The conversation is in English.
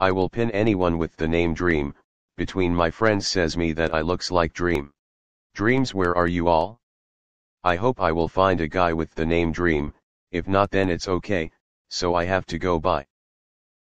I will pin anyone with the name Dream, between my friends says me that I looks like Dream. Dreams where are you all? I hope I will find a guy with the name Dream, if not then it's okay, so I have to go by.